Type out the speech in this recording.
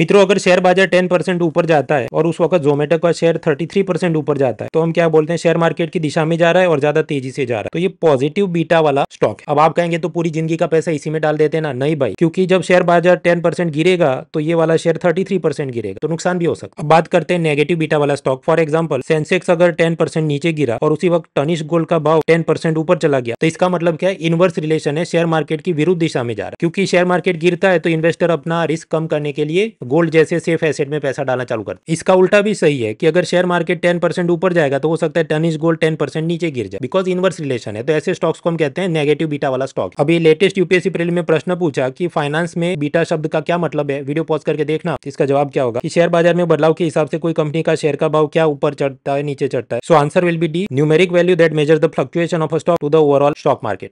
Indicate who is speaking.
Speaker 1: मित्रों अगर शेयर बाजार टेन परसेंट ऊपर जाता है और उस वक्त जोमेटो का शेयर थर्टी थ्री परसेंट ऊपर जाता है तो हम क्या बोलते हैं शेयर मार्केट की दिशा में जा रहा है और ज्यादा तेजी से जा रहा है तो ये पॉजिटिव बीटा वाला स्टॉक है अब आप कहेंगे तो पूरी जिंदगी का पैसा इसी में डाल देते ना नहीं भाई क्योंकि जब शेयर बाजार टेन परसेंट गिरेगा तो ये वाला शेयर थर्टी थ्री परसेंट गिरेगा तो नुकसान भी हो सकता है बात करते हैं नेगेटिव बीटा वाला स्टॉक फॉर एग्जाम्पल सेंसेक्स अगर टेन परसेंट नीचे गिरा और उसी वक्त टनिश गोल्ड का भाव टेन परसेंट ऊपर चला गया तो इसका मतलब क्या है इनवर्स रिलेशन है शेयर मार्केट की विरुद्ध दिशा में जा रहा है क्योंकि शेयर मार्केट गिरता है तो इन्वेस्टर अपना रिस्क कम करने के लिए गोल्ड जैसे सेफ एसेट में पैसा डालना चालू कर इसका उल्टा भी सही है कि अगर शेयर मार्केट टेन परसेंट ऊपर जाएगा तो हो सकता है then is gold ten percent नीचे गिर जाए बिकॉज इनवर्स रिलेशन है तो ऐसे स्टॉक्स को हम कहते हैं नेगेटिव बीटा वाला स्टॉक अभी लेटेस्ट यूपीएससी प्रेल में प्रश्न पूछा कि फाइनेंस में बीटा शब्द का क्या मतलब है वीडियो पॉज करके देखना इसका जवाब क्या होगा कि शेयर बाजार में बदलाव के हिसाब से कोई कंपनी का शेयर का भाव क्या ऊपर चढ़ता है नीचे चढ़ता है so answer will be D numeric value that measure the fluctuation of stock to the overall stock market